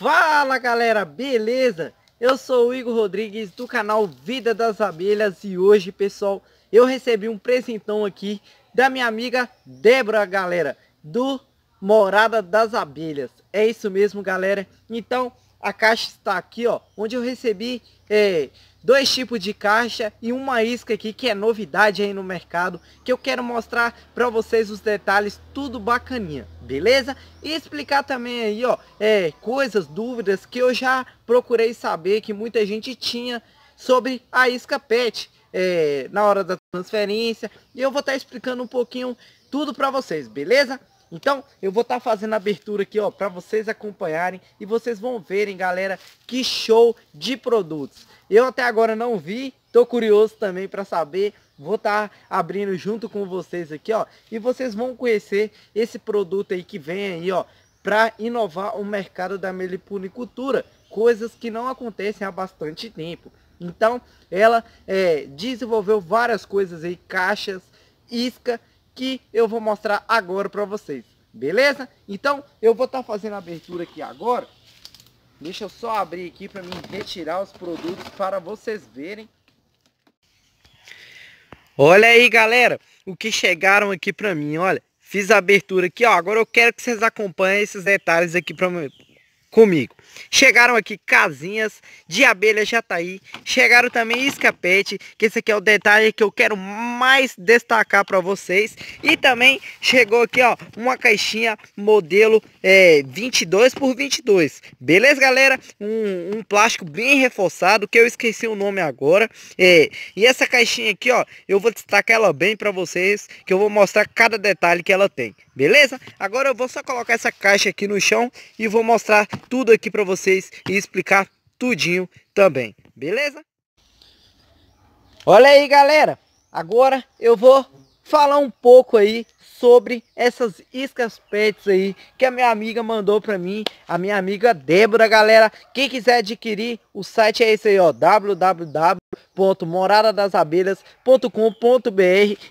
Fala galera, beleza? Eu sou o Igor Rodrigues do canal Vida das Abelhas e hoje pessoal eu recebi um presentão aqui da minha amiga Débora galera do Morada das Abelhas É isso mesmo galera, então a caixa está aqui ó, onde eu recebi é, dois tipos de caixa e uma isca aqui que é novidade aí no mercado que eu quero mostrar para vocês os detalhes tudo bacaninha beleza e explicar também aí ó é coisas dúvidas que eu já procurei saber que muita gente tinha sobre a isca pet é, na hora da transferência e eu vou estar tá explicando um pouquinho tudo para vocês beleza então, eu vou estar tá fazendo a abertura aqui, ó, para vocês acompanharem e vocês vão verem, galera, que show de produtos. Eu até agora não vi, tô curioso também para saber. Vou estar tá abrindo junto com vocês aqui, ó. E vocês vão conhecer esse produto aí que vem aí, ó, para inovar o mercado da meliponicultura, coisas que não acontecem há bastante tempo. Então, ela é, desenvolveu várias coisas aí, caixas, isca, que eu vou mostrar agora para vocês. Beleza? Então, eu vou estar tá fazendo a abertura aqui agora. Deixa eu só abrir aqui para mim retirar os produtos para vocês verem. Olha aí, galera, o que chegaram aqui para mim, olha. Fiz a abertura aqui, ó. Agora eu quero que vocês acompanhem esses detalhes aqui para comigo. Chegaram aqui casinhas de abelha jataí, chegaram também escapete, que esse aqui é o detalhe que eu quero mais destacar para vocês. E também chegou aqui ó, uma caixinha modelo é, 22 por 22. Beleza galera? Um, um, plástico bem reforçado, que eu esqueci o nome agora. É, e essa caixinha aqui ó, eu vou destacar ela bem para vocês, que eu vou mostrar cada detalhe que ela tem. Beleza? Agora eu vou só colocar essa caixa aqui no chão e vou mostrar tudo aqui para vocês e explicar tudinho também. Beleza? Olha aí, galera. Agora eu vou falar um pouco aí sobre essas iscas pets aí que a minha amiga mandou para mim, a minha amiga Débora, galera. Quem quiser adquirir, o site é esse aí, ó, abelhas.com.br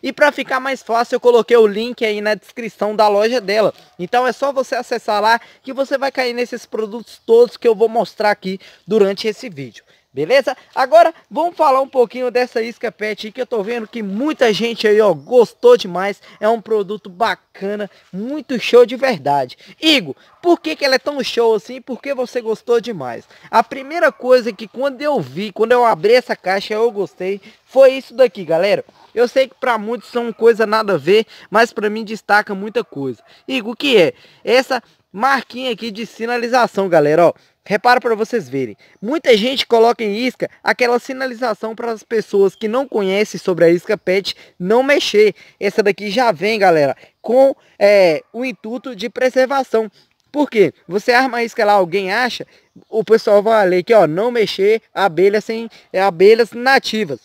e para ficar mais fácil, eu coloquei o link aí na descrição da loja dela. Então é só você acessar lá que você vai cair nesses produtos todos que eu vou mostrar aqui durante esse vídeo. Beleza? Agora vamos falar um pouquinho dessa isca pet que eu tô vendo que muita gente aí ó gostou demais. É um produto bacana, muito show de verdade. Igor, por que que ela é tão show assim? Por que você gostou demais? A primeira coisa que quando eu vi, quando eu abri essa caixa eu gostei, foi isso daqui, galera. Eu sei que para muitos são coisa nada a ver, mas para mim destaca muita coisa. Igor, o que é? Essa marquinha aqui de sinalização, galera, ó. Repara para vocês verem. Muita gente coloca em isca aquela sinalização para as pessoas que não conhecem sobre a isca PET não mexer. Essa daqui já vem, galera, com é, o intuito de preservação. Por quê? Você arma a isca lá, alguém acha, o pessoal vai ler que ó, não mexer abelhas sem abelhas nativas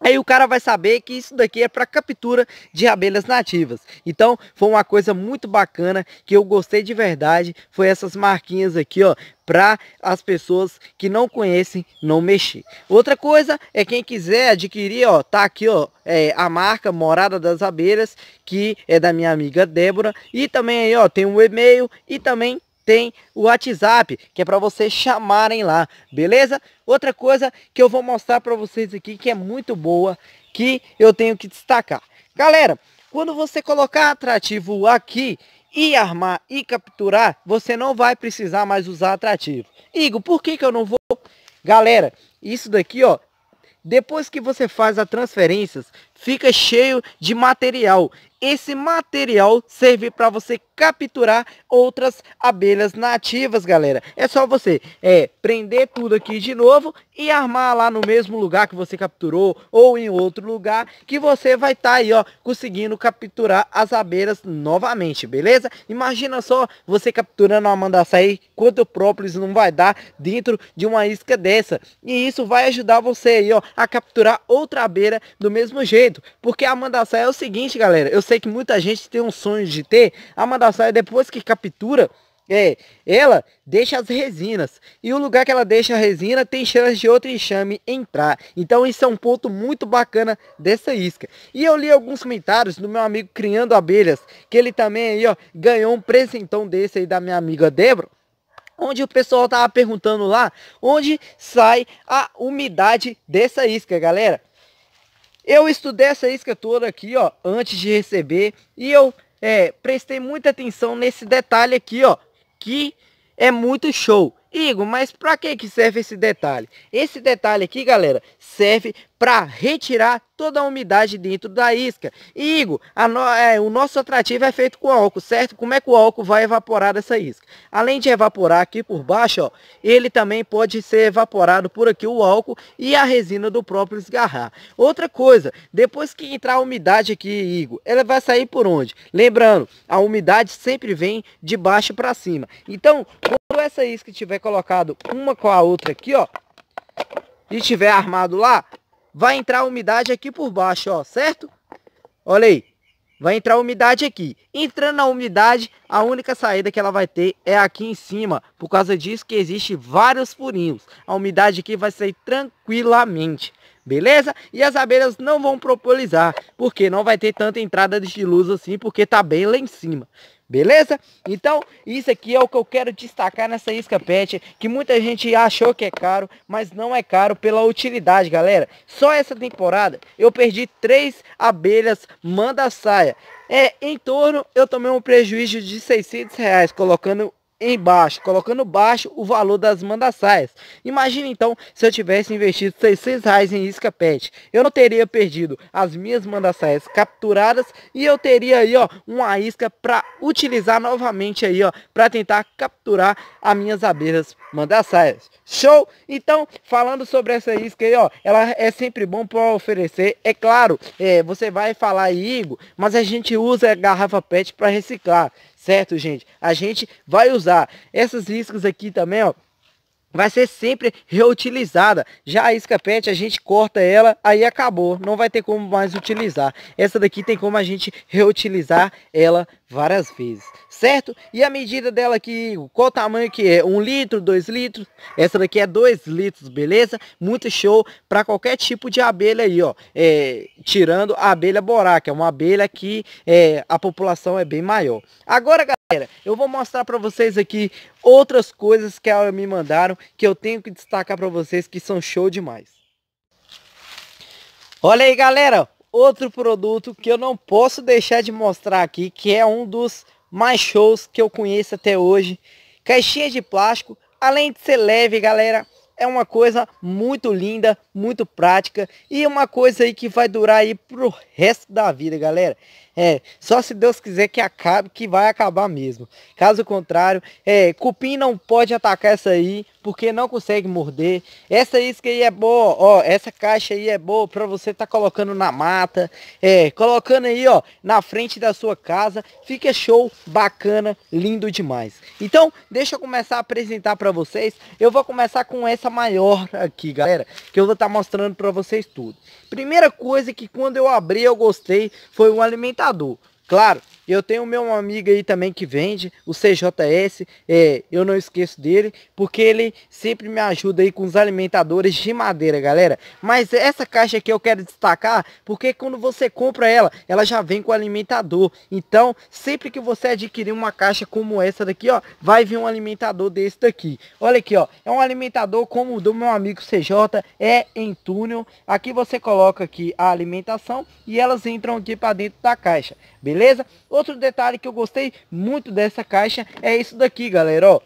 aí o cara vai saber que isso daqui é para captura de abelhas nativas. Então, foi uma coisa muito bacana que eu gostei de verdade, foi essas marquinhas aqui, ó, para as pessoas que não conhecem não mexer. Outra coisa é quem quiser adquirir, ó, tá aqui, ó, é, a marca Morada das Abelhas, que é da minha amiga Débora, e também aí, ó, tem um e-mail e também tem o WhatsApp, que é para vocês chamarem lá, beleza? Outra coisa que eu vou mostrar para vocês aqui, que é muito boa, que eu tenho que destacar. Galera, quando você colocar atrativo aqui e armar e capturar, você não vai precisar mais usar atrativo. Igor, por que, que eu não vou? Galera, isso daqui, ó, depois que você faz as transferências, fica cheio de material. Esse material serve para você capturar outras abelhas nativas, galera. É só você é, prender tudo aqui de novo e armar lá no mesmo lugar que você capturou ou em outro lugar que você vai estar tá aí, ó, conseguindo capturar as abelhas novamente, beleza? Imagina só você capturando uma mandaçaí, quanto própolis não vai dar dentro de uma isca dessa. E isso vai ajudar você aí, ó, a capturar outra abelha do mesmo jeito jeito, porque a mandaçaia é o seguinte, galera. Eu sei que muita gente tem um sonho de ter. A mandaçaia, depois que captura, é, ela deixa as resinas. E o lugar que ela deixa a resina tem chance de outro enxame entrar. Então isso é um ponto muito bacana dessa isca. E eu li alguns comentários do meu amigo Criando Abelhas, que ele também aí, ó, ganhou um presentão desse aí da minha amiga Débora onde o pessoal tava perguntando lá onde sai a umidade dessa isca, galera. Eu estudei essa escritura aqui, ó, antes de receber, e eu é, prestei muita atenção nesse detalhe aqui, ó, que é muito show. Igor, mas para que que serve esse detalhe? Esse detalhe aqui, galera, serve para retirar toda a umidade dentro da isca. E, Igor, no, é, o nosso atrativo é feito com álcool, certo? Como é que o álcool vai evaporar dessa isca? Além de evaporar aqui por baixo, ó, ele também pode ser evaporado por aqui o álcool e a resina do próprio esgarrar. Outra coisa, depois que entrar a umidade aqui, Igor, ela vai sair por onde? Lembrando, a umidade sempre vem de baixo para cima. Então, quando essa isca tiver colocado uma com a outra aqui, ó, e tiver armado lá, vai entrar umidade aqui por baixo, ó, certo? Olha aí, vai entrar umidade aqui. Entrando a umidade, a única saída que ela vai ter é aqui em cima. Por causa disso que existe vários furinhos. A umidade aqui vai sair tranquilamente. Beleza? E as abelhas não vão propolizar, porque não vai ter tanta entrada de luz assim, porque tá bem lá em cima. Beleza? Então, isso aqui é o que eu quero destacar nessa isca pet, que muita gente achou que é caro, mas não é caro pela utilidade, galera. Só essa temporada eu perdi três abelhas manda-saia. É, em torno eu tomei um prejuízo de 600 reais colocando embaixo, colocando baixo o valor das mandaçaias. Imagina então se eu tivesse investido 600 reais em isca pet, eu não teria perdido as minhas mandaçaias capturadas e eu teria aí ó uma isca para utilizar novamente aí ó para tentar capturar as minhas abelhas mandaçaias. Show? Então falando sobre essa isca aí ó, ela é sempre bom para oferecer. É claro, é, você vai falar Igor, mas a gente usa a garrafa pet para reciclar certo, gente? A gente vai usar. Essas riscas aqui também, ó, vai ser sempre reutilizada. Já a isca pet, a gente corta ela, aí acabou, não vai ter como mais utilizar. Essa daqui tem como a gente reutilizar ela várias vezes, certo? E a medida dela aqui, qual tamanho que é? um litro, dois litros? Essa daqui é dois litros, beleza? Muito show para qualquer tipo de abelha aí, ó. É, tirando a abelha borá, que é uma abelha que é, a população é bem maior. Agora, Galera, eu vou mostrar para vocês aqui outras coisas que ela me mandaram que eu tenho que destacar para vocês que são show demais. Olha aí, galera, outro produto que eu não posso deixar de mostrar aqui, que é um dos mais shows que eu conheço até hoje. Caixinha de plástico, além de ser leve, galera, é uma coisa muito linda, muito prática e uma coisa aí que vai durar aí pro resto da vida, galera. É, só se Deus quiser que acabe, que vai acabar mesmo. Caso contrário, é, cupim não pode atacar essa aí, porque não consegue morder. Essa isca aí é boa, ó, essa caixa aí é boa para você tá colocando na mata, é, colocando aí, ó, na frente da sua casa. Fica show, bacana, lindo demais. Então, deixa eu começar a apresentar para vocês. Eu vou começar com essa maior aqui, galera, que eu vou estar tá mostrando para vocês tudo. Primeira coisa que quando eu abri eu gostei foi um alimentar Claro, eu tenho meu amigo aí também que vende, o CJS, é, eu não esqueço dele, porque ele sempre me ajuda aí com os alimentadores de madeira, galera. Mas essa caixa aqui eu quero destacar, porque quando você compra ela, ela já vem com alimentador. Então, sempre que você adquirir uma caixa como essa daqui, ó, vai vir um alimentador desse daqui. Olha aqui, ó, é um alimentador como o do meu amigo CJ, é em túnel. Aqui você coloca aqui a alimentação e elas entram aqui para dentro da caixa, beleza? Outro detalhe que eu gostei muito dessa caixa é isso daqui, galera, ó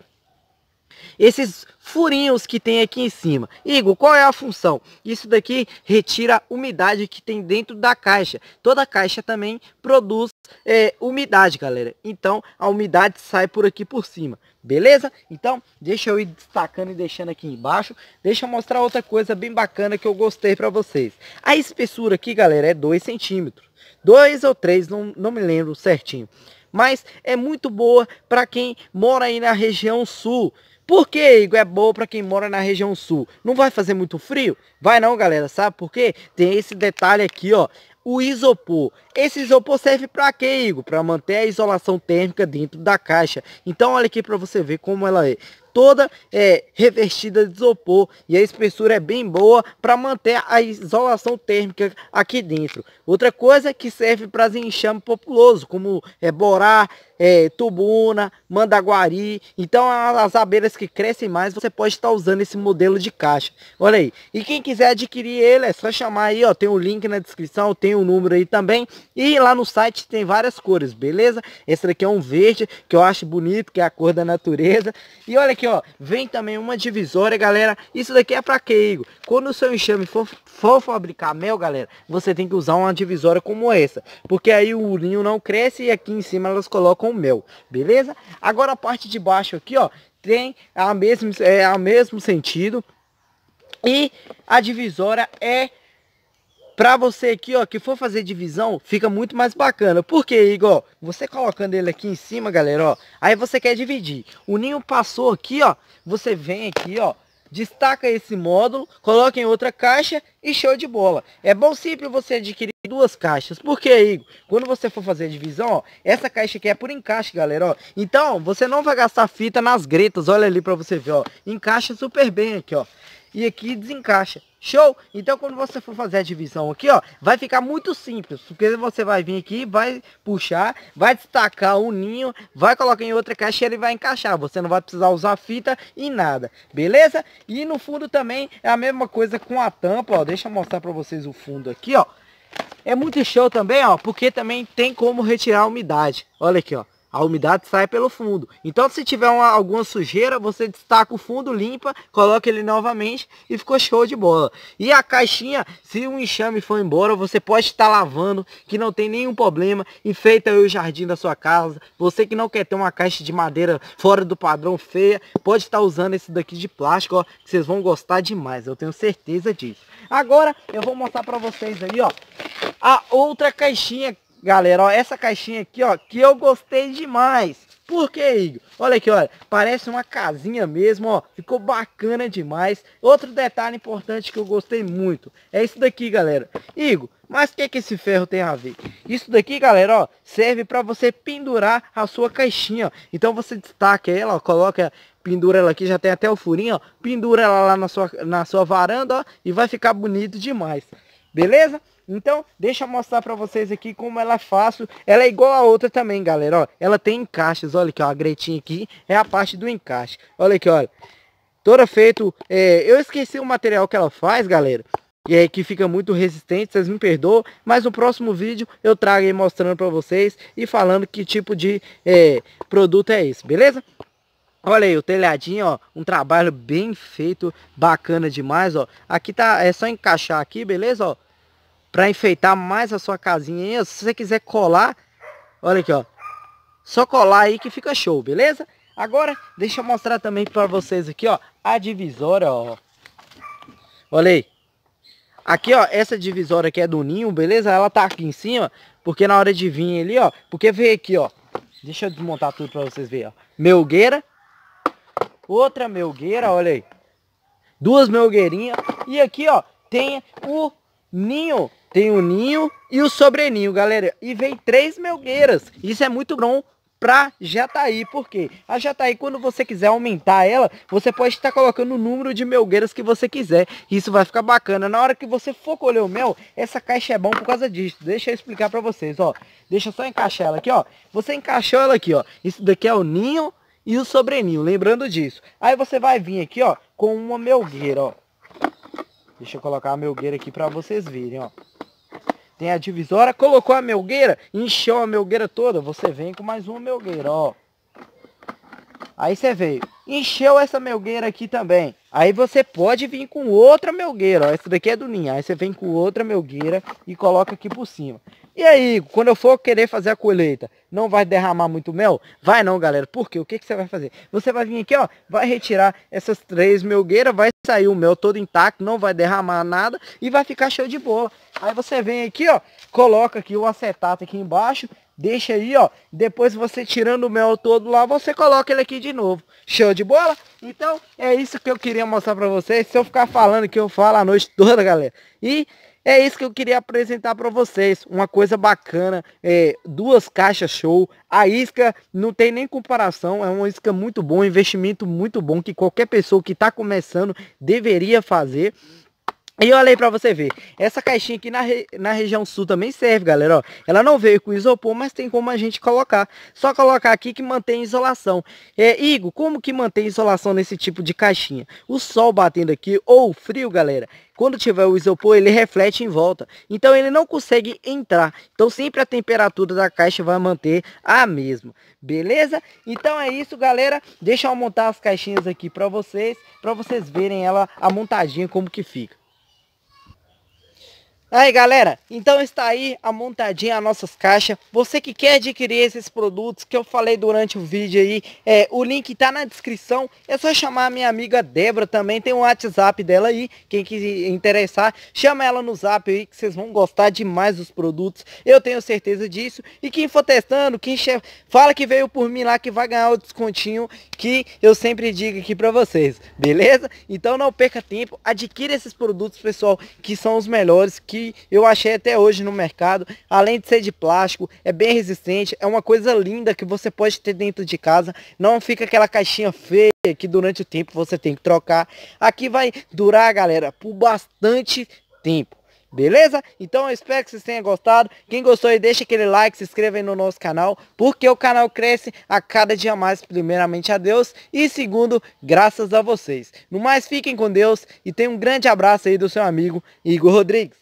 esses furinhos que tem aqui em cima. Igor, qual é a função? Isso daqui retira a umidade que tem dentro da caixa. Toda caixa também produz é, umidade, galera. Então, a umidade sai por aqui por cima. Beleza? Então, deixa eu ir destacando e deixando aqui embaixo. Deixa eu mostrar outra coisa bem bacana que eu gostei para vocês. A espessura aqui, galera, é 2 centímetros. 2 ou 3, não, não me lembro certinho. Mas é muito boa para quem mora aí na região sul por que, Igor, é boa para quem mora na região sul? Não vai fazer muito frio? Vai não, galera, sabe por quê? Tem esse detalhe aqui, ó, o isopor. Esse isopor serve para quê, Igor? Para manter a isolação térmica dentro da caixa. Então olha aqui para você ver como ela é toda é, revestida de isopor e a espessura é bem boa para manter a isolação térmica aqui dentro. Outra coisa é que serve para enxames populoso, como é, borá, é, tubuna, mandaguari. Então as abelhas que crescem mais, você pode estar tá usando esse modelo de caixa. Olha aí. E quem quiser adquirir ele, é só chamar aí, ó. Tem o um link na descrição, tem o um número aí também. E lá no site tem várias cores, beleza? Esse daqui é um verde, que eu acho bonito, que é a cor da natureza. E olha que aqui, ó, vem também uma divisória, galera. Isso daqui é para queigo. Quando o seu enxame for, for fabricar mel, galera, você tem que usar uma divisória como essa. Porque aí o ninho não cresce e aqui em cima elas colocam o mel, beleza? Agora a parte de baixo aqui, ó, tem a mesmo, é, a mesmo sentido. E a divisória é Pra você aqui, ó, que for fazer divisão, fica muito mais bacana. Porque, Igor? Você colocando ele aqui em cima, galera, ó. Aí você quer dividir. O ninho passou aqui, ó. Você vem aqui, ó. Destaca esse módulo, coloca em outra caixa e show de bola. É bom sempre você adquirir duas caixas. Porque, Igor? Quando você for fazer divisão, ó, essa caixa aqui é por encaixe, galera, ó. Então, você não vai gastar fita nas gretas. Olha ali pra você ver, ó. Encaixa super bem aqui, ó e aqui desencaixa. Show? Então quando você for fazer a divisão aqui, ó, vai ficar muito simples. Porque você vai vir aqui, vai puxar, vai destacar um ninho, vai colocar em outra caixa e ele vai encaixar. Você não vai precisar usar fita e nada, beleza? E no fundo também é a mesma coisa com a tampa, ó. Deixa eu mostrar pra vocês o fundo aqui, ó. É muito show também, ó, porque também tem como retirar a umidade. Olha aqui, ó. A umidade sai pelo fundo. Então se tiver uma, alguma sujeira, você destaca o fundo, limpa, coloca ele novamente e ficou show de bola. E a caixinha, se o um enxame for embora, você pode estar lavando, que não tem nenhum problema. Enfeita o jardim da sua casa. Você que não quer ter uma caixa de madeira fora do padrão feia, pode estar usando esse daqui de plástico, ó, que vocês vão gostar demais. Eu tenho certeza disso. Agora eu vou mostrar para vocês aí, ó, a outra caixinha Galera, ó, essa caixinha aqui, ó, que eu gostei demais. Por que, Igor? Olha aqui, olha, parece uma casinha mesmo, ó, ficou bacana demais. Outro detalhe importante que eu gostei muito é isso daqui, galera. Igor, mas o que, que esse ferro tem a ver? Isso daqui, galera, ó, serve para você pendurar a sua caixinha, ó. Então você destaca ela, ó, coloca pendura ela aqui, já tem até o furinho, ó, pendura ela lá na sua, na sua varanda, ó, e vai ficar bonito demais, beleza? Então, deixa eu mostrar pra vocês aqui como ela é fácil. Ela é igual a outra também, galera, ó. Ela tem encaixes, olha aqui, ó. A gretinha aqui é a parte do encaixe. Olha aqui, olha. Toda feito, é, eu esqueci o material que ela faz, galera. E é, que fica muito resistente, vocês me perdoam. Mas no próximo vídeo eu trago aí mostrando pra vocês e falando que tipo de é, produto é esse, beleza? Olha aí o telhadinho, ó, um trabalho bem feito, bacana demais, ó. Aqui tá, é só encaixar aqui, beleza, ó para enfeitar mais a sua casinha. Se você quiser colar, olha aqui, ó. Só colar aí que fica show, beleza? Agora, deixa eu mostrar também para vocês aqui, ó, a divisória, ó. Olha aí. Aqui, ó, essa divisória aqui é do ninho, beleza? Ela tá aqui em cima, porque na hora de vir ali, ó, porque veio aqui, ó. Deixa eu desmontar tudo para vocês verem, ó. Melgueira. Outra melgueira, olha aí. Duas melgueirinhas. E aqui, ó, tem o ninho tem o ninho e o sobreninho, galera. E vem três melgueiras. Isso é muito bom pra Jataí. Por quê? A Jataí, quando você quiser aumentar ela, você pode estar colocando o número de melgueiras que você quiser. Isso vai ficar bacana. Na hora que você for colher o mel, essa caixa é bom por causa disso. Deixa eu explicar pra vocês, ó. Deixa eu só encaixar ela aqui, ó. Você encaixou ela aqui, ó. Isso daqui é o ninho e o sobreninho, lembrando disso. Aí você vai vir aqui, ó, com uma melgueira, ó. Deixa eu colocar a melgueira aqui pra vocês verem, ó tem a divisória, colocou a melgueira, encheu a melgueira toda, você vem com mais uma melgueira, ó. Aí você veio, encheu essa melgueira aqui também. Aí você pode vir com outra melgueira, ó. Essa daqui é do ninho. Aí você vem com outra melgueira e coloca aqui por cima. E aí, quando eu for querer fazer a colheita, não vai derramar muito mel? Vai não, galera. Por quê? O que, que você vai fazer? Você vai vir aqui, ó, vai retirar essas três melgueiras, vai sair o mel todo intacto, não vai derramar nada e vai ficar show de bola. Aí você vem aqui, ó, coloca aqui o acetato aqui embaixo, deixa aí, ó. Depois você tirando o mel todo lá, você coloca ele aqui de novo. Show de bola? Então, é isso que eu queria mostrar pra vocês. Se eu ficar falando que eu falo a noite toda, galera. E é isso que eu queria apresentar para vocês. Uma coisa bacana, é, duas caixas show. A isca não tem nem comparação, é uma isca muito boa, um investimento muito bom que qualquer pessoa que está começando deveria fazer. E olha aí pra você ver, essa caixinha aqui na, re... na região sul também serve, galera, ó. Ela não veio com isopor, mas tem como a gente colocar. Só colocar aqui que mantém isolação. É, Igor, como que mantém isolação nesse tipo de caixinha? O sol batendo aqui, ou o frio, galera, quando tiver o isopor, ele reflete em volta. Então ele não consegue entrar. Então sempre a temperatura da caixa vai manter a mesma. Beleza? Então é isso, galera. Deixa eu montar as caixinhas aqui para vocês, para vocês verem ela a montadinha como que fica. Aí galera, então está aí a montadinha as nossas caixas. Você que quer adquirir esses produtos que eu falei durante o vídeo aí, é, o link está na descrição. É só chamar a minha amiga Débora também, tem um WhatsApp dela aí, quem quiser interessar, chama ela no zap aí que vocês vão gostar demais dos produtos. Eu tenho certeza disso. E quem for testando, quem fala que veio por mim lá que vai ganhar o descontinho que eu sempre digo aqui para vocês, beleza? Então não perca tempo, adquira esses produtos pessoal que são os melhores que eu achei até hoje no mercado. Além de ser de plástico, é bem resistente, é uma coisa linda que você pode ter dentro de casa. Não fica aquela caixinha feia que durante o tempo você tem que trocar. Aqui vai durar, galera, por bastante tempo. Beleza? Então eu espero que vocês tenham gostado. Quem gostou aí, deixa aquele like, se inscreva aí no nosso canal, porque o canal cresce a cada dia mais, primeiramente a Deus e segundo, graças a vocês. No mais, fiquem com Deus e tenham um grande abraço aí do seu amigo Igor Rodrigues.